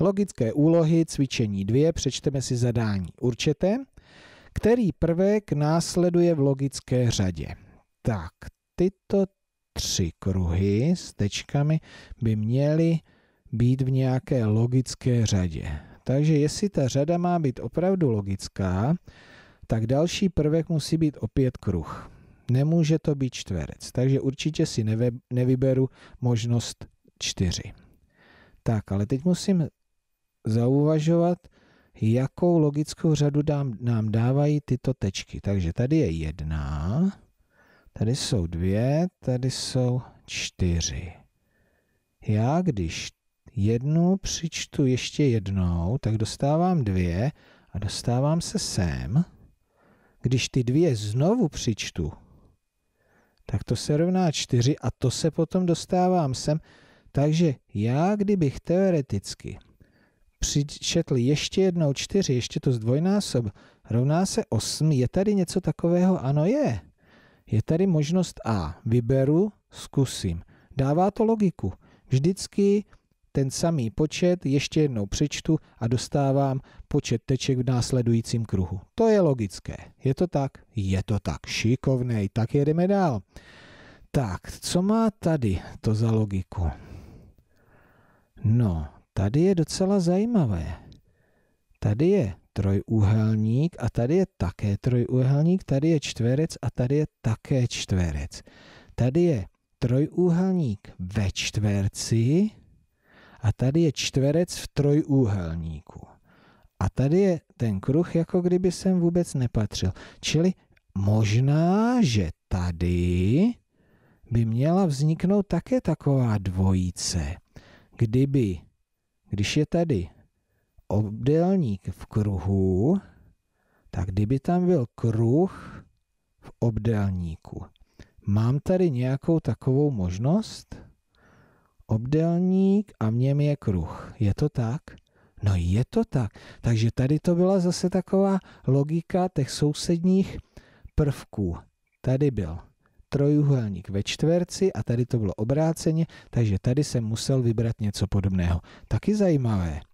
Logické úlohy, cvičení 2, přečteme si zadání. Určete, který prvek následuje v logické řadě. Tak, tyto tři kruhy s tečkami by měly být v nějaké logické řadě. Takže jestli ta řada má být opravdu logická, tak další prvek musí být opět kruh. Nemůže to být čtverec, takže určitě si nevyberu možnost čtyři. Tak, ale teď musím zauvažovat, jakou logickou řadu dám, nám dávají tyto tečky. Takže tady je jedna, tady jsou dvě, tady jsou čtyři. Já když jednu přičtu ještě jednou, tak dostávám dvě a dostávám se sem. Když ty dvě znovu přičtu, tak to se rovná čtyři a to se potom dostávám sem. Takže já, kdybych teoreticky přičetli ještě jednou čtyři, ještě to zdvojnásob, rovná se 8, je tady něco takového? Ano je. Je tady možnost A. Vyberu, zkusím. Dává to logiku. Vždycky ten samý počet ještě jednou přečtu a dostávám počet teček v následujícím kruhu. To je logické. Je to tak? Je to tak. Šikovnej. Tak jedeme dál. Tak, co má tady to za logiku? No, Tady je docela zajímavé. Tady je trojúhelník a tady je také trojúhelník, tady je čtverec a tady je také čtverec. Tady je trojúhelník ve čtverci a tady je čtverec v trojúhelníku. A tady je ten kruh, jako kdyby sem vůbec nepatřil. Čili možná, že tady by měla vzniknout také taková dvojice, kdyby když je tady obdélník v kruhu, tak kdyby tam byl kruh v obdélníku, mám tady nějakou takovou možnost? Obdélník a v něm je kruh. Je to tak? No je to tak. Takže tady to byla zase taková logika těch sousedních prvků. Tady byl trojuhelník ve čtverci a tady to bylo obráceně, takže tady jsem musel vybrat něco podobného. Taky zajímavé.